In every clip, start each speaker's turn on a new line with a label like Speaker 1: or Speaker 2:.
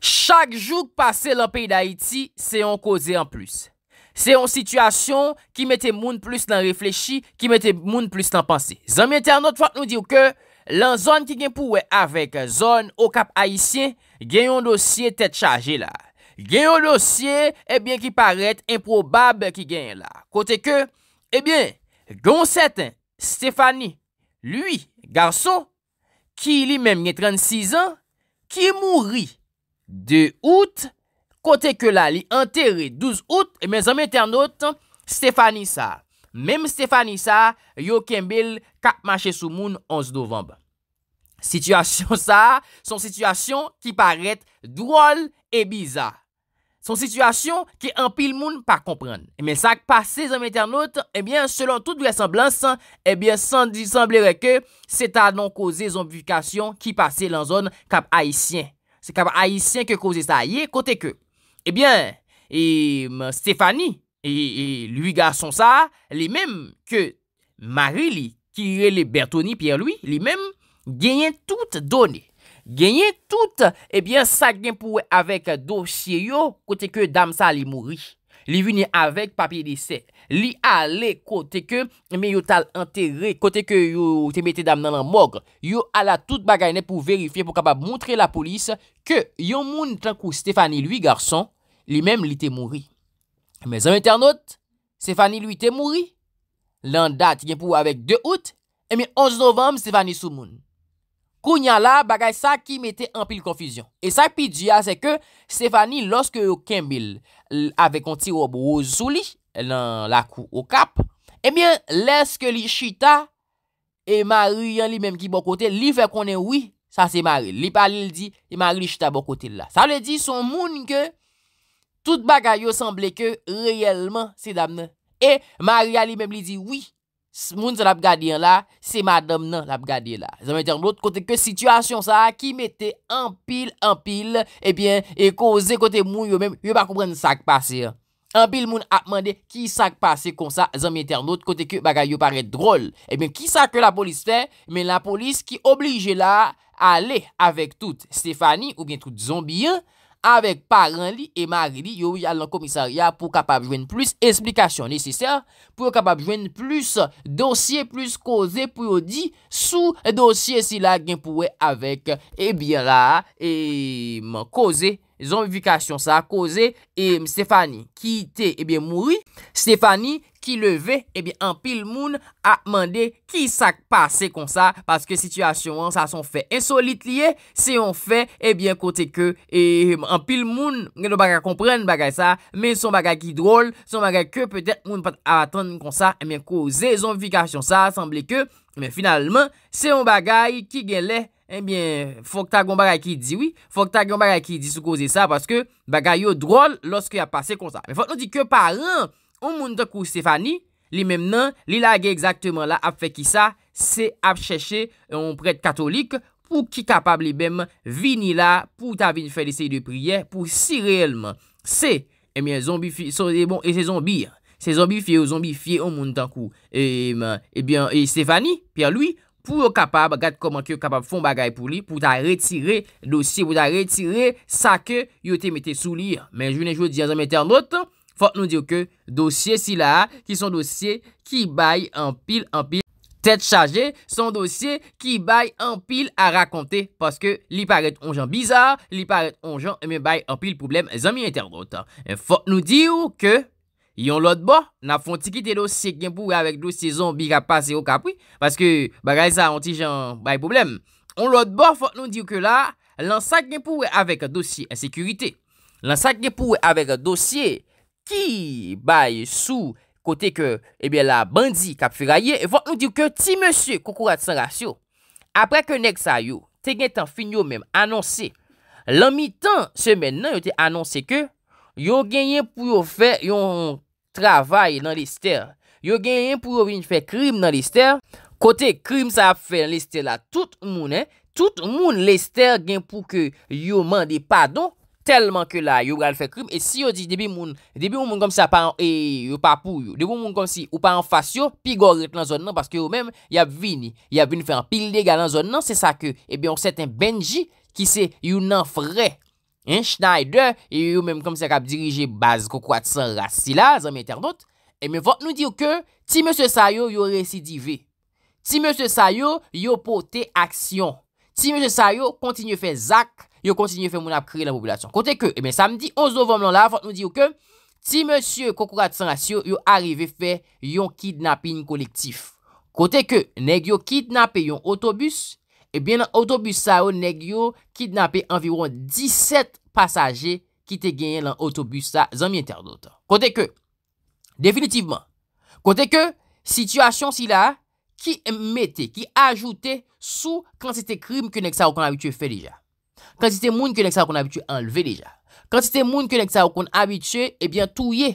Speaker 1: chak jouk pase lan peyi d'Haïti seyon koze en plus. Seyon situasyon ki mette moun plus nan reflechi, ki mette moun plus nan pansi. Zanmye te anot fat nou diw ke, lan zon ki gen pouwe avèk zon o kap Haïtien, genyon dosye tet chaje la. Genyon dosye, ebyen eh ki paret improbab ki gen eh la. Kote ke, ebyen, goun seten, Stefani, lui, garso, ki li mèm gen 36 an, ki mouri, De out, kote ke la li enteri 12 out, e men zanme ternote, Stefani sa, menm Stefani sa, yo kembil kap mache sou moun 11 novemb. Sityasyon sa, son sityasyon ki parete drol e biza. Son sityasyon ki empil moun pa komprende. Men sak pase zanme ternote, e selon tout resamblansan, e san disamblere ke se ta non koze zanmifikasyon ki pase lan zon kap haisyen. Kaba ayisyen ke kouze sa ye, kote ke, ebyen, Stefani, luy gar son sa, li menm ke Marili, kire li Bertoni Pierre-Louis, li menm, genyen tout doni. Genyen tout, ebyen, eh sa genpouwe avek dosye yo, kote ke dam sa li mouri. Li vinye avek papye disè. Li ale kote ke me yo tal enterre. Kote ke yo te mette dam nan an mogre. Yo ala tout bagayne pou verifiye pou kapab moutre la polis. Ke yo moun tankou Stefani lui garson. Li menm li te mouri. Me zan internaut. Stefani lui te mouri. Lan dat gen pou avek 2 out. Eme 11 novem Stefani sou moun. Kou nyan la bagay sa ki mette an pil konfisyon. E sa ki pijia se ke Stefani loske yo kembil. ave konti obo ouzou li nan la kou okap, ebyen leske li chita, e maru yan li mem ki bokote, li fe konen oui, sa se maru. Li pali li di, li e maru li chita bokote la. Sa le di son moun ke, tout bagay yo semble ke reyelman si damnen. E maru yan li mem li di oui, Moun se la ap gadiye la, se madam nan la ap gadiye la. Zanmye ternot, kote ke situasyon sa, ki mette anpil, anpil, ebyen, eh e koze kote moun yo men, yo pa koubren sa ak pase. Anpil moun ap mande, ki sa ak pase kon sa, zanmye ternot, kote ke bagay yo pare drol. Ebyen, eh ki sa ke la polis fe, men la polis ki oblije la, ale, avek tout, Stefani, oubyen tout zombiyen, avèk paran li, e mari li, yow wi yal an komisariya, pou kapab jwen plus, esplikasyon nesise, pou kapab jwen plus, dosye plus koze, pou yow di, sou dosye si la gen pouwe, avèk, e bi la, e, koze, zon vikasyon sa, koze, e, Stefani, ki te, e bi mouri, Stefani, e, ki leve, ebyen, eh an pil moun, a mande ki sak pase kon sa, paske situasyon an, sa son fe insolit liye, se yon fe, eh ebyen, eh, kote ke, e, an pil moun, gen nou bagay komprenn bagay sa, men son bagay ki drol, son bagay ke, petè moun pata atan kon sa, ebyen, kose zonvifikasyon sa, sanble ke, men finalman, se yon bagay ki gen le, ebyen, fok ta gwen bagay ki diwi, fok ta gwen bagay ki di sou kose sa, paske bagay yo drol, loske a pase kon sa, men fok nan di ke paran, On moun tan kou Stéphanie, li mèm nan, li lage exaktèman la ap fè ki sa, se ap chèche yon prèd katolik pou ki kapab li bèm vini la pou ta vini fè lisey de priè pou si reèlman. Se, e eh mè, zombifi, so de eh bon, e se zombi, se zombifi ou zombifi, on moun tan kou. E mè, e bè, Stéphanie, pè lwi, pou yo kapab, gade koman ki yo kapab fon bagay pou li, pou ta retirè dosye, pou ta retirè sa ke yo te metè sou li. Mè, jounè, jounè, jounè, jounè, jounè, jounè, jounè, jounè, jounè, jounè, jounè, jounè, jounè Fok nou diyo ke dosye si la ki son dosye ki baye an pil an pil. Tet chaje son dosye ki baye an pil a rakonte. Paske li paret on jan bizar. Li paret on jan e me baye an pil poublem zan mi interdote. Fok nou diyo ke yon lot bo. Na fon ti ki te dosye genpouwe avek dosye zon bi rapa se yo kapri. Paske bagay sa an ti jan baye poublem. On lot bo fok nou diyo ke la. Lan sak genpouwe avek dosye sekurite. Lan sak genpouwe avek dosye sakurite. ki bay sou kote ke ebe la bandi kap fira ye, evo yon diw ke ti monsye koukourat san rasyo. Apre konek sa yo, te gen tan fin yo menm, anonsi, lami tan semen nan, yon te anonsi ke, yon genyen pou yo fe yon travay nan liste, yon genyen pou yo vin fe krim nan liste, kote krim sa fe liste la, tout moun, eh, tout moun liste genyen pou yo mande padon, Telman ke la yo bral fe krim E si yo di debi moun Debi moun moun kom si apan E yo papou yo Debi moun moun kom si Ou pan an fasyo Pi gor rep nan zon nan Paske yo men Yap vini Yap vini fe an pil dega nan zon nan Se sa ke Ebe on set en benji Ki se yo nan fre Enchnaide E yo men kom se kap dirije Baz kokoat san rasi la Zan mi internet E me vot nou di yo ke Ti monsen sayo yo residive Ti monsen sayo yo pote aksyon Ti monsen sayo kontinye fe zak yo kontinye fe moun ap kre la populasyon. Kote ke, e eh men samdi 11 novem lan la, fote moun diyo ke, ti monsye kokourat san asyo, yo arive fe yon kidnapping kolektif. Kote ke, neg yo kidnape yon otobus, e eh ben nan otobus sa yo, neg yo kidnape anviron 17 pasaje ki te genye nan otobus sa zanmye interdote. Kote ke, definitivman, kote ke, sityasyon si la, ki mette, ki ajoute sou kan se te krim ke nek sa yo kon avitwe fe deja. Kansi te moun konek sa wakon abitye enleve deja. Kansi te moun konek sa wakon abitye, ebyen touye.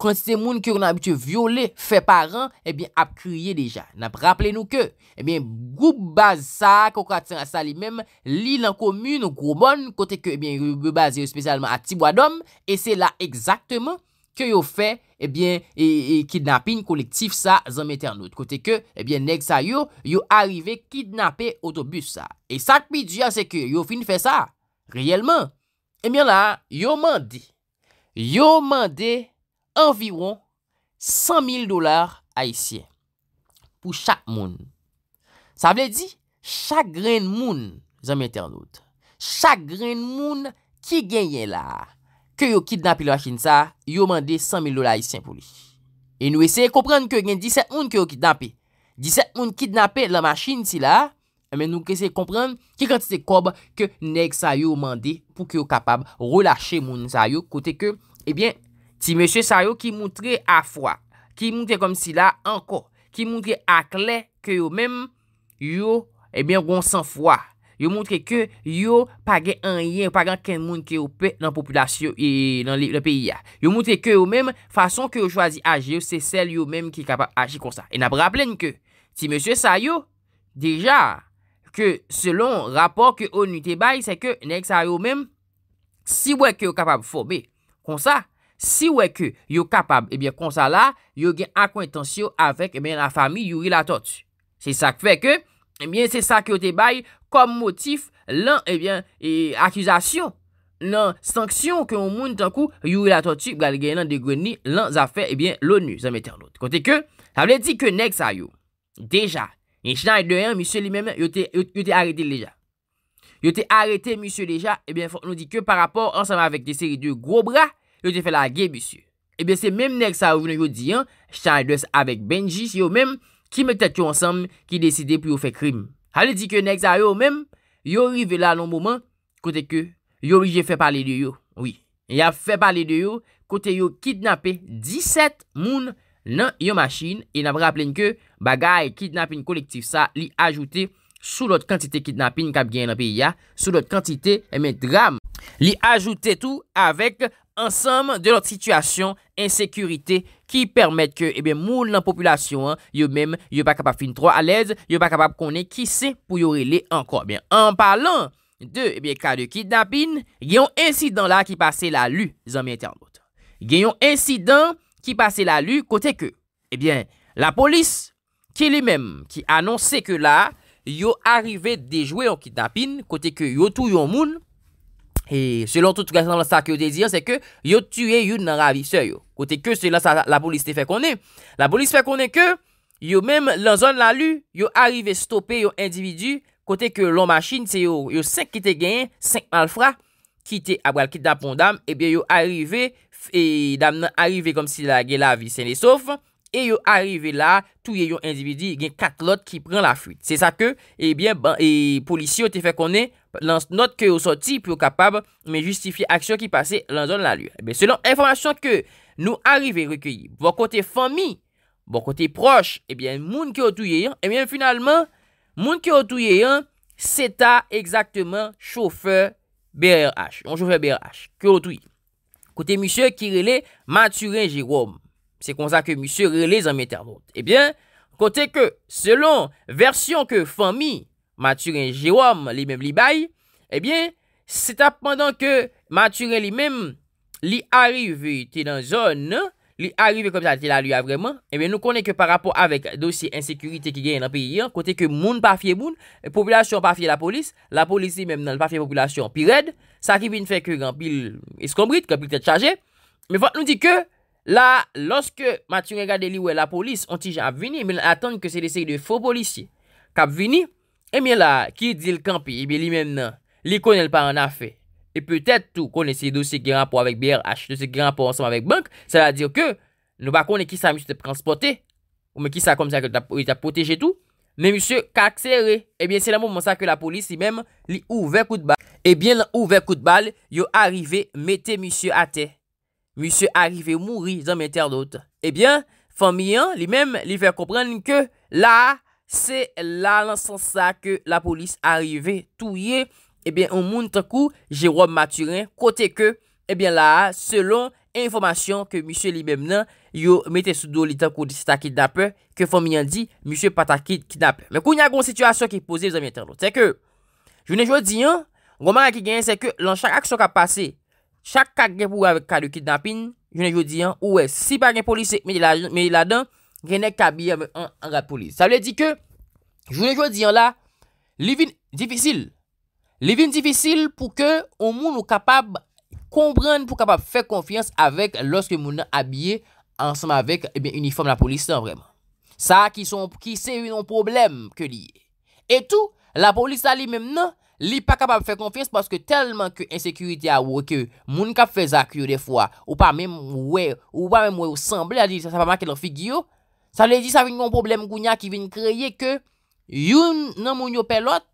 Speaker 1: Kansi te moun konek sa wakon abitye viole, fe paran, ebyen ap kriye deja. Nap rappele nou ke, ebyen goup baz sa, koko atin a sa li menm, li lan komoun, goup bon, kote ke ebyen goup baz yo spesyalman a tibwa dom, e se la ekzaktemen. Kyo yo fe, ebyen, eh e kidnapin kolektif sa zanm eternout. Kote ke, ebyen, eh neg sa yo, yo arive kidnapen otobus sa. E sak mi diya seke, yo fin fe sa, riyelman. Ebyen eh la, yo mande, yo mande anviron 100 000 dolar a isye. Pou chak moun. Sa vle di, chak gren moun zanm eternout. Chak gren moun ki genye la. Kyo yo kidnapil la chine sa, yo mande 100 000 lola isen pou li. E nou eseye komprende ke gen 17 moun kyo yo kidnapil. 17 moun kidnapil la chine si la, men nou eseye komprende ki kantite kob ke nek sa yo mande pou ki yo kapab relache moun sa yo. Kote ke, ebyen, eh ti monsye sa yo ki moun tre afwa, ki moun tre kom si la anko, ki moun tre akle, ke yo men, yo, ebyen, eh ronsan fwa. Yo mwontre ke yo pa gen an yen, yo pa gen ken moun ke yo pe nan populasyon e nan le peyi ya. Yo mwontre ke yo menm fason ke yo chwazi aji yo, se sel yo menm ki kapab aji kon sa. E nan braplen ke, ti mwonswe sa yo, deja, ke selon rapor ke o nite bay, se ke nek sa yo menm, si wey ke yo kapab fobe, kon sa, si wey ke yo kapab, ebyen kon sa la, yo gen akwentansyo avek, ebyen la fami yuri la tot. Se sa kwe ke, Ebyen, se sa ki yo te bayi kom motif lan, ebyen, eh akizasyon nan sanksyon ke ou moun tankou yu relator tup gal gen nan degreni lan zafè, ebyen, eh l'ONU, zanmete anot. Kote ke, sa vle di ke nek sa yo, deja, yon chan yon deyan, misyo li men, yon te arete deja. Yon te arete, misyo deja, ebyen, nou di ke par rapport ansanman avèk de seri eh de grobra, yon te fè la ge, misyo. Ebyen, se men nek sa yon yo diyan, chan yon deyan avèk benji, si yo men... Ki mèk tèk yo ansam ki deside pou yo fè krim. Hale di ke next a yo mèm, yo rive la anon mouman kote ke yo rije fè pale de yo. Oui, ya fè pale de yo kote yo kidnapè 17 moun nan yo machin. E nabra plèn ke bagay kidnapèn kolektif sa li ajoute sou lot kantite kidnapèn kap gen nan pi ya. Sou lot kantite e mè drame. Li ajoute tou avèk bagay. ansam de lote situasyon, ensekurite ki permette ke eh moun nan populasyon, yo mèm yo pa kapap fin tro alèz, yo pa kapap konè ki se pou yo relè anko. En palan de kade kidnapin, genyon insidant la ki pase la lu, genyon insidant ki pase la lu, kote ke la polis ke li mèm, ki anonsè ke la, yo arrive dejwe an kidnapin, kote ke yo tou yon moun, E selon tout kase nan lan sa ki yo de diyan, se ke yo tue yon nan ravise yo, kote ke se lan sa la polis te fe konen. La polis fe konen ke, yo menm lan zon la lu, yo arive stope yo individu, kote ke lon masjin se yo, yo senk ki te genyen, senk mal fra, ki te apwal ki da pon dam, ebyen eh yo arive, e dam nan arive kom si la ge la vi, se ne sof. E yo arrive la, tou ye yon individu gen kat lot ki pren la fuit. Se sa ke, e eh bie, ban, e eh, polisi yo te fe konen, not ke yo soti, pou yo kapab, men justifi aksyon ki pase lan zon la lue. E eh bie, selon informasyon ke nou arrive rekuye, bon kote fami, bon kote proche, e bie, moun ki yo tou ye yon, e bie, finalman, moun ki yo tou ye yon, se ta exactement chauffeur BRH. Yon chauffeur BRH, ki yo tou ye. Kote monsieur kirele, maturin jiroum. Se kon sa ke mousse relè zanmè tervote. Ebyen, eh kote ke selon versyon ke fami maturè Jérôme li mèm li bay, ebyen, eh se ta pandan ke maturè li mèm li arrive te nan zon, li arrive kom sa te la luyè vreman, ebyen eh nou konè ke par rapport avek dosye ensekurite ki genye nan piye yon, kote ke moun pa fye moun, populasyon pa fye la polis, la polis li mèm nan pa fye populasyon pi red, sa ki bin fè ke yon pil eskombrit, ki yon pil te chaje, mi fote nou di ke La, loske mati yon regade li we la polis, ontijan ap vini, men atan ke se lesey de fo polisye. Kap vini, eme la, ki di l kampi, ebe li men nan, li konel pa an afe. E eh peutet tou konesey dosi granpo avèk BRH, dosi granpo ansan avèk bank, se la dir ke nou bakone ki sa monsi te transporte, ou men ki sa kom sa ke ta proteje tout, men monsi kak sere, ebe si la moun monsa ke la polis, si men li ouve kout bal, ebe la ouve kout bal, yo arrive mette monsi a tey. Monsye arive mouri zanm interdot. Ebyen, Fominan li menm li vey komprenn ke la se la lan san sa ke la polis arive touye. Ebyen, eh on moun takou Jérôme Mathurin kote ke ebyen eh la selon informasyon ke monsye li menm nan yo mette sou do li takou disi takid nape. Ke Fominan di monsye patakid kinap. Menkou nyan kon situasyon ki pose zanm interdot. Seke, jounen joun diyan, goman a ki genye seke lan chak aksyon ka pasey. chak kage pou ave kade ki dapin, jounen joudiyan, ouwe, si pa gen polise, mè di la dan, genen kabiye mè an gade polise. Sa wè di ke, jounen joudiyan la, li vin difisil. Li vin difisil pou ke, ou moun nou kapab, kompren pou kapab fèk konfians avèk lòske moun nan abye ansanm avèk uniform la polise nan vremen. Sa ki se yon problem ke li. Etou, la polise sa li mèm nan, li pa kapap fè konfins paske telman ke insekurite a wè ke moun kap fè zak yo defwa ou pa mèm wè ou pa mèm wè ou semblè a di sa sa pa manke lò figyo sa le di sa vin kon probleme kounya ki vin kreye ke youn nan moun yo pelot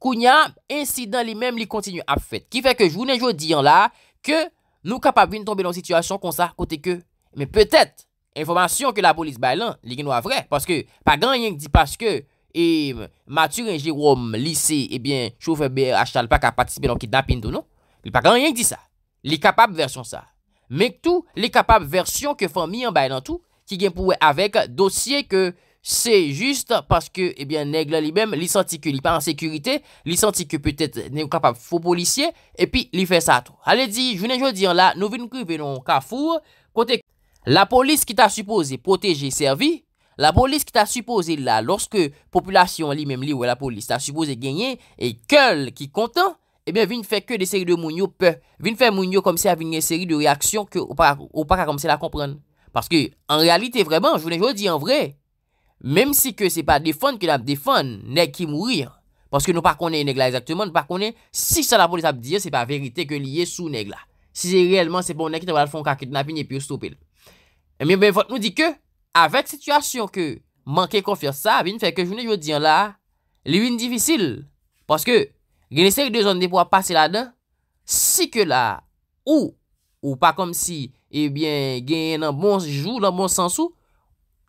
Speaker 1: kounya insidan li mèm li kontinu ap fèt ki fè ke jounen jò diyan la ke nou kapap vin tombe lò sityasyon kon sa kote ke me petèt informasyon ke la polis bay lan li genwa vre paske pa ganyen ki di paske E Matur eh non? en Jérôme, lise, ebyen, choufe be a chal pa ka patisbe nan ki dapin do nou Li pa kan rien ki di sa Li kapab versyon sa Mek tou, li kapab versyon ke fan mi an bay nan tou Ki gen pouwe avek dosye ke se juste Paske, ebyen, neg la li bem Li santi ke li pa an sekurite Li santi ke peutet ne kapab fou policye E pi li fe sa tou Ale di, jounen joun di an la, nou vi nou kribe nan Kafour Kote, la polis ki ta suppose proteje servi la polis ki ta suppose la, loske populasyon li, mem li ou la polis, ta suppose genye, e kel ki kontan, e ben vin fe ke de seri de mounyo pe, vin fe mounyo komse avin gen seri de reaksyon, ou pa ka komse la komprende, paske en realite vreman, jounen joun di en vre, mem si ke se pa defon, ke la defon, nek ki mouri, paske nou pa konen neg la, esakteman, nou pa konen, si sa la polis ap diye, se pa verite ke liye sou neg la, si se realman se ponen, ki te wala fon kakit napi, nye pi ou stopel, e men ben vot Avèk situasyon ke manke kon fèr sa, vin fèk ke jounen joun diyan la, li vin divisyl. Paske gen esèk de zon de pwa pase la dan, si ke la, ou, ou pa kom si, ebyen gen nan bon joun, nan bon sansou,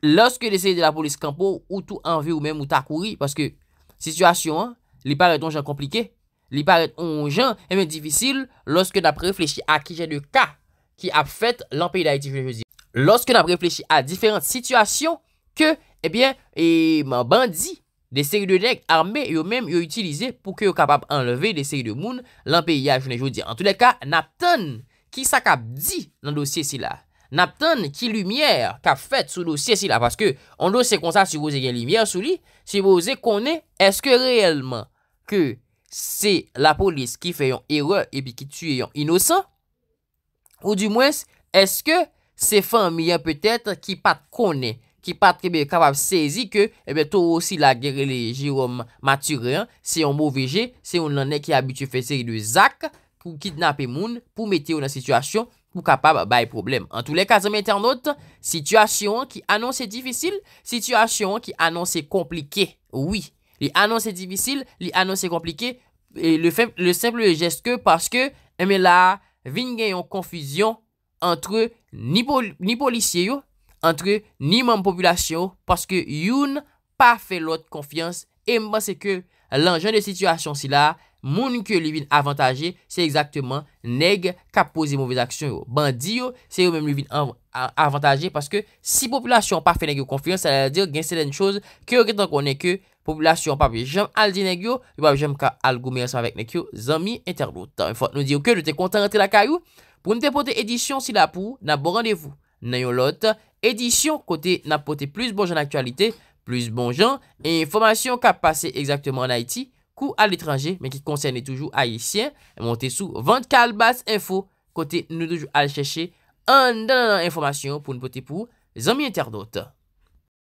Speaker 1: lòske desèk de la polis kampo, ou tou anvi ou men mouta kouri. Paske situasyon, li parè ton jan komplike, li parè ton jan eme divisyl, lòske dapre reflechi a ki jè de ka ki ap fèt lan peyi da eti jounen joun diyan. Lorske nan preflechi a diferent situasyon Ke, ebyen, eh e Bandi, de seri de dek Arme yo mèm yo utilize pou ke yo Kapap enleve de seri de moun Lampé ya, jounè, jounè, jounè, en tout le ka, nap ton Ki sa kap di nan dosye si la Nap ton ki lumièr Kap fèt sou dosye si la, paske An dosye kon sa, si voze gen lumièr sou li Si voze konè, eske reèlman Ke se la polis Ki fè yon erre, epi ki tu Yon inosan Ou di mwès, eske Se fan miye petet ki pat kone, ki pat kebe eh kapab sezi ke, ebe eh to osi la gerele jirom mature, se yon bo veje, se yon nanen ki abitufese yon zak, pou kidnape moun, pou mete yon nan situasyon, pou kapab baye problem. An tou le kazan me internot, situasyon ki anons se difisil, situasyon ki anons se komplike, oui, li anons se difisil, li anons se komplike, eh, le simple jest ke, parce ke, ebe la, vin gen yon konfisyon, entre, Ni polisye yo, entre ni mwem populasyon yo, paske youn pa fe lot konfians, e mba se ke lanjan de sitwasyon si la, mwoun ke li vin avantaje, se exakteman neg ka pose mwove aksyon yo. Bandi yo, se yo mwem li vin avantaje, paske si populasyon pa fe neg yo konfians, sa la dir gen se den chouz, ke yo ketan konen ke populasyon pa vi jem al di neg yo, yo pa vi jem ka algoume yon sa vek neg yo, zanmi eten routan. Fote nou di yo ke nou te kontan rentre la kayo, Poun te pote edisyon si la pou nan bon randevou nan yon lot, edisyon kote nan pote plus bon jan aktualite, plus bon jan, e informasyon ka pase exaktman an Haiti, kou al etranje men ki konsenne toujou Haitien, mante sou 24 bas info kote nou toujou al cheshe an danan an informasyon pou nan pote pou zami interdot.